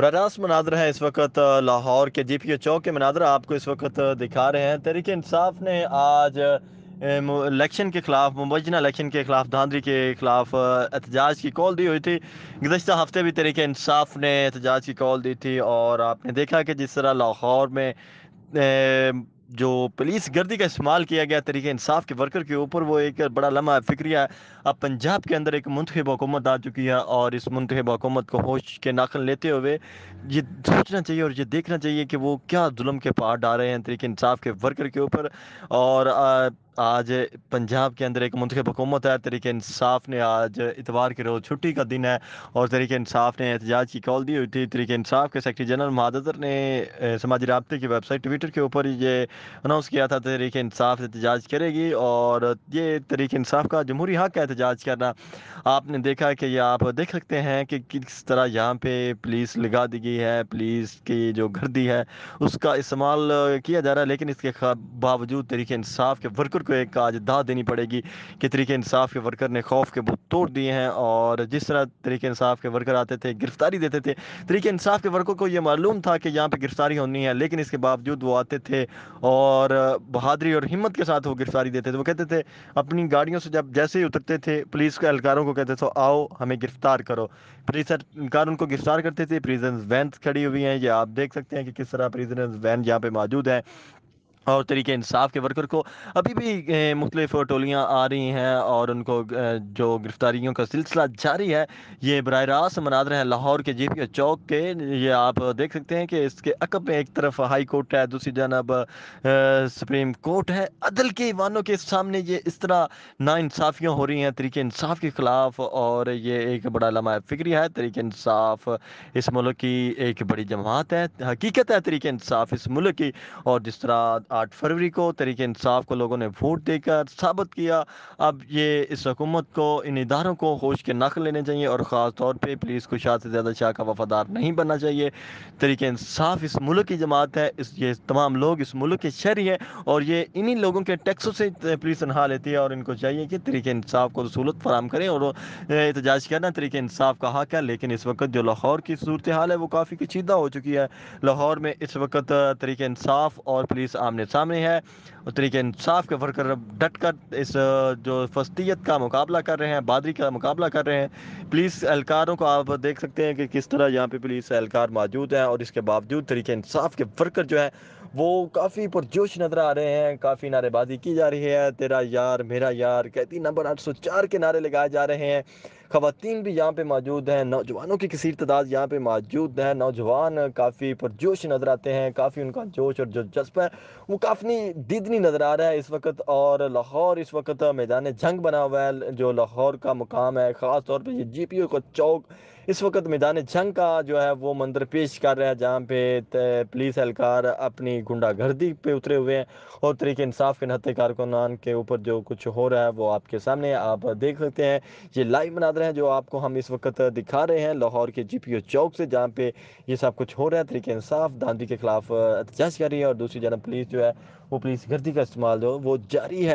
बरास मनादर है इस वक्त लाहौर के जी पी चौक के मनादर आपको इस वक्त दिखा रहे हैं तहरीक इंसाफ ने आज इलेक्शन के ख़िलाफ़ मुबजना इलेक्शन के ख़िलाफ़ धांधली के ख़िलाफ़ एहतजाज की कॉल दी हुई थी गुजशत हफ्ते भी तरीके इंसाफ ने एहतजाज की कॉल दी थी और आपने देखा कि जिस तरह लाहौर में जो पुलिस गर्दी का इस्तेमाल किया गया तरीके इंसाफ के वर्कर के ऊपर वो एक बड़ा लम्हा फिक्रिया है अब पंजाब के अंदर एक मंतखब हुकूमत आ चुकी है और इस मंतखब हुकूमत को होश के नाखन लेते हुए ये सोचना चाहिए और ये देखना चाहिए कि वो क्या जुल्म के पहाड़ डाल रहे हैं तरीके इंसाफ के वर्कर के ऊपर और आज पंजाब के अंदर एक मुंतब हुकूमत है तरीके इंसाफ ने आज इतवार के रोज़ छुट्टी का दिन है और तरीके इंसाफ ने एहतजाज की कॉल दी हुई थी तरीके इंसाफ के सेक्रेटरी जनरल महादर ने समाजी रबते की वेबसाइट ट्विटर के ऊपर ये अनाउंस किया था तरीके इंसाफ एहतजाज करेगी और ये तरीके इंसाफ का जमहूरी हक एहतजाज करना आपने देखा कि ये आप देख सकते हैं कि किस तरह यहाँ पर पुलिस लगा दी गई है पुलिस की जो गर्दी है उसका इस्तेमाल किया जा रहा है लेकिन इसके बावजूद तरीके इंसाफ के वर्कर को एक आज दाह देनी पड़ेगी कि तरीके इंसाफ के वर्कर ने खौफ के बुत तोड़ दिए हैं और जिस तरह तरीके इंसाफ के वर्कर आते थे गिरफ्तारी देते थे तरीके इंसाफ के वर्कर को ये मालूम था कि यहाँ पर गिरफ्तारी होनी है लेकिन इसके बावजूद वो आते थे और बहादरी और हिम्मत के साथ वो गिरफ्तारी देते थे वो कहते थे अपनी गाड़ियों से जब जैसे ही उतरते थे पुलिस के एहलकारों को कहते थे आओ हमें गिरफ्तार करो पुलिस एहलकार उनको गिरफ्तार करते थे प्रिजेंस वैन खड़ी हुई हैं ये आप देख सकते हैं कि किस तरह प्रिजेंस वैन यहाँ पे मौजूद हैं और तरीके इंसाफ के वर्कर को अभी भी मुख्तलिफ टोलियाँ आ रही हैं और उनको जो गिरफ्तारियों का सिलसिला जारी है ये बर रास्त मनाद रहे हैं लाहौर के जी पी चौक के ये आप देख सकते हैं कि इसके अकब में एक तरफ हाई कोर्ट है दूसरी जानब सुप्रीम कोर्ट है अदल के ईवानों के सामने ये इस तरह नाानसाफ़ियाँ हो रही हैं तरीके इंसाफ के ख़िलाफ़ और ये एक बड़ा लमह फिक्र है तरीके इंसाफ इस मुल्क की एक बड़ी जमात है हकीकत है तरीके इंसाफ इस मुल्क की और जिस तरह आठ फरवरी को तरीके इंसाफ को लोगों ने वोट देकर साबित किया अब ये इस हकूमत को इन इदारों को होश के नाक लेने चाहिए और ख़ास तौर पर पुलिस को शाह से ज़्यादा शाह का वफादार नहीं बनना चाहिए तरीके इंसाफ इस मुल्क की जमात है इस ये तमाम लोग इस मुल्क के शहरी हैं और ये इन्हीं लोगों के टैक्सों से पुलिस तनहा लेती है और इनको चाहिए कि तरीके इंसाफ को सहूलत फराम करें और एहतजाज करना तरीके इंसाफ का हक है लेकिन इस वक्त जो लाहौर की सूरत हाल है वो काफ़ी कचीदा हो चुकी है लाहौर में इस वक्त तरीके इंसाफ और पुलिस आमने मेरे सामने है और तरीके इंसाफ के वर्कर डट कर इस जो फस्तियत का मुकाबला कर रहे हैं बादरी का मुकाबला कर रहे हैं पुलिस एहलकारों को आप देख सकते हैं कि किस तरह यहाँ पे पुलिस एहलकार मौजूद हैं और इसके बावजूद तरीके इंसाफ के वर्कर जो है वो काफ़ी पुरजोश नज़र आ रहे हैं काफ़ी नारेबाजी की जा रही है तेरा यार मेरा यार कहती नंबर 804 के नारे लगाए जा रहे हैं खातन भी यहाँ पे मौजूद हैं नौजवानों की किसी तादाद यहाँ पे मौजूद है नौजवान काफ़ी पुरजोश नज़र आते हैं काफ़ी उनका जोश और जो जज्बा है वो काफ़ी दिदनी नज़र आ रहा है इस वक्त और लाहौर इस वक्त मैदान जंग बना हुआ है जो लाहौर का मुकाम है ख़ास तौर पर ये जी पी ओ का चौक इस वक्त मैदान जंग का जो है वो मंदिर पेश कर रहा है जहाँ पे पुलिस एहलकार अपनी गुंडागर्दी पे उतरे हुए हैं और तरीके इंसाफ के नहते कारकुनान के ऊपर जो कुछ हो रहा है वो आपके सामने आप देख सकते हैं ये लाइव मना मुनाजरे हैं जो आपको हम इस वक्त दिखा रहे हैं लाहौर के जी पी ओ चौक से जहाँ पे ये सब कुछ हो रहा है तरीके इंसाफ धांधी के खिलाफ एहतजाज कर रही है और दूसरी जानब पुलिस जो है वो पुलिस गर्दी का इस्तेमाल जो वो जारी है